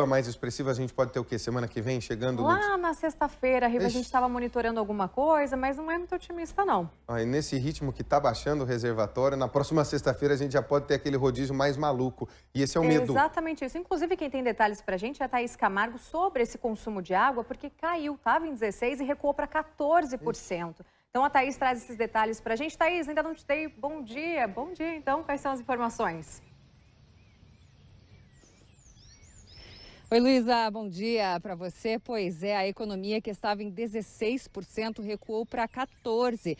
É mais expressiva a gente pode ter o quê? Semana que vem, chegando? Lá no... na sexta-feira, Riva, a gente estava monitorando alguma coisa, mas não é muito otimista, não. Ah, nesse ritmo que está baixando o reservatório, na próxima sexta-feira a gente já pode ter aquele rodízio mais maluco. E esse é o é medo. Exatamente isso. Inclusive, quem tem detalhes para a gente é a Thaís Camargo sobre esse consumo de água, porque caiu, estava em 16% e recuou para 14%. Isso. Então a Thaís traz esses detalhes para a gente. Thaís, ainda não te dei bom dia. Bom dia, então. Quais são as informações? Oi, Luísa, bom dia para você. Pois é, a economia que estava em 16% recuou para 14%,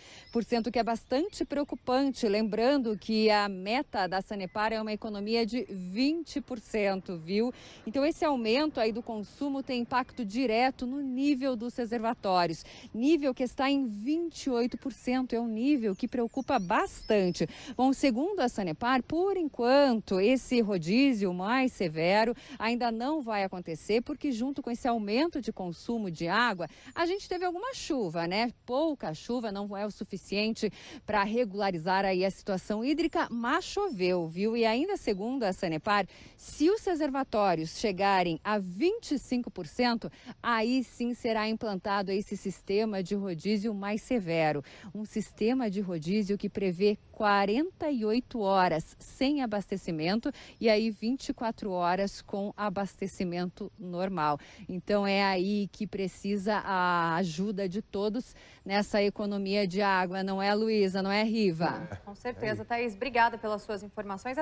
que é bastante preocupante. Lembrando que a meta da Sanepar é uma economia de 20%, viu? Então, esse aumento aí do consumo tem impacto direto no nível dos reservatórios, nível que está em 28%. É um nível que preocupa bastante. Bom, segundo a Sanepar, por enquanto, esse rodízio mais severo ainda não vai vai acontecer, porque junto com esse aumento de consumo de água, a gente teve alguma chuva, né? Pouca chuva não é o suficiente para regularizar aí a situação hídrica, mas choveu, viu? E ainda segundo a Sanepar, se os reservatórios chegarem a 25%, aí sim será implantado esse sistema de rodízio mais severo, um sistema de rodízio que prevê 48 horas sem abastecimento e aí 24 horas com abastecimento normal. Então é aí que precisa a ajuda de todos nessa economia de água, não é, Luísa? Não é, Riva? Com certeza, Thaís. Obrigada pelas suas informações.